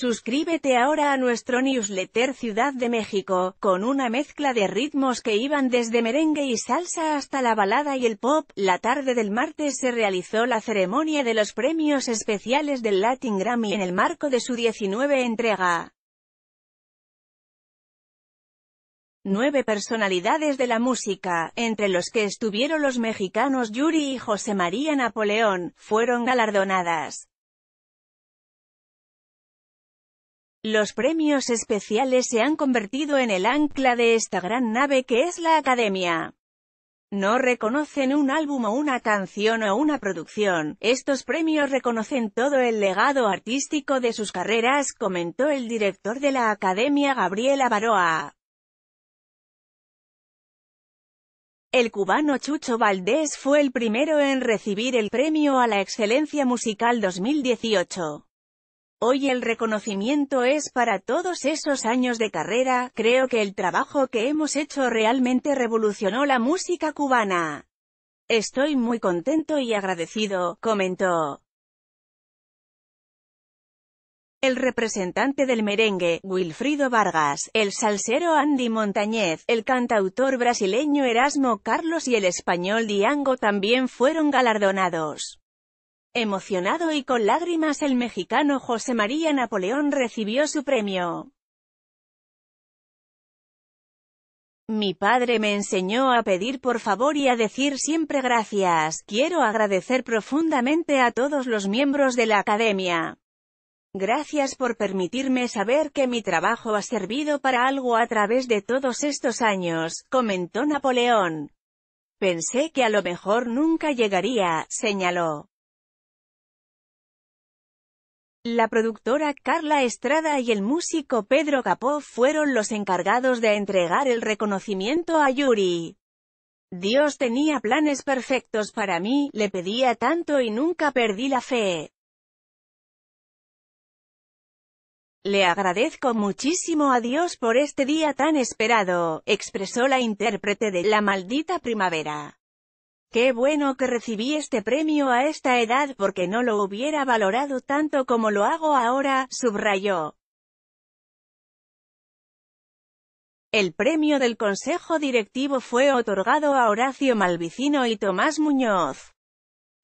Suscríbete ahora a nuestro newsletter Ciudad de México, con una mezcla de ritmos que iban desde merengue y salsa hasta la balada y el pop. La tarde del martes se realizó la ceremonia de los premios especiales del Latin Grammy en el marco de su 19 entrega. Nueve personalidades de la música, entre los que estuvieron los mexicanos Yuri y José María Napoleón, fueron galardonadas. Los premios especiales se han convertido en el ancla de esta gran nave que es la Academia. No reconocen un álbum o una canción o una producción, estos premios reconocen todo el legado artístico de sus carreras, comentó el director de la Academia Gabriel Avaroa. El cubano Chucho Valdés fue el primero en recibir el premio a la excelencia musical 2018. Hoy el reconocimiento es para todos esos años de carrera, creo que el trabajo que hemos hecho realmente revolucionó la música cubana. Estoy muy contento y agradecido, comentó. El representante del merengue, Wilfrido Vargas, el salsero Andy Montañez, el cantautor brasileño Erasmo Carlos y el español Diango también fueron galardonados. Emocionado y con lágrimas el mexicano José María Napoleón recibió su premio. Mi padre me enseñó a pedir por favor y a decir siempre gracias. Quiero agradecer profundamente a todos los miembros de la academia. Gracias por permitirme saber que mi trabajo ha servido para algo a través de todos estos años, comentó Napoleón. Pensé que a lo mejor nunca llegaría, señaló. La productora Carla Estrada y el músico Pedro Capó fueron los encargados de entregar el reconocimiento a Yuri. Dios tenía planes perfectos para mí, le pedía tanto y nunca perdí la fe. Le agradezco muchísimo a Dios por este día tan esperado, expresó la intérprete de La maldita primavera. Qué bueno que recibí este premio a esta edad porque no lo hubiera valorado tanto como lo hago ahora, subrayó. El premio del Consejo Directivo fue otorgado a Horacio Malvicino y Tomás Muñoz.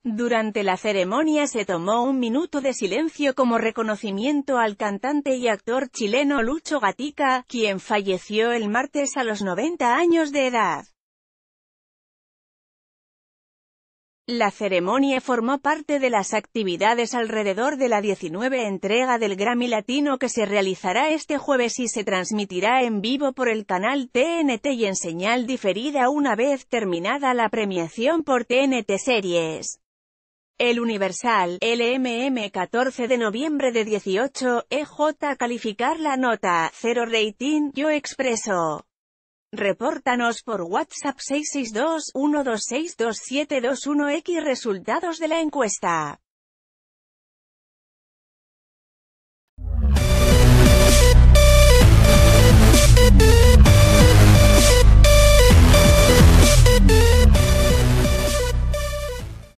Durante la ceremonia se tomó un minuto de silencio como reconocimiento al cantante y actor chileno Lucho Gatica, quien falleció el martes a los 90 años de edad. La ceremonia formó parte de las actividades alrededor de la 19 entrega del Grammy Latino que se realizará este jueves y se transmitirá en vivo por el canal TNT y en señal diferida una vez terminada la premiación por TNT Series. El Universal, LMM 14 de noviembre de 18, EJ calificar la nota, 0 rating, yo expreso. Repórtanos por WhatsApp 662-1262721X resultados de la encuesta.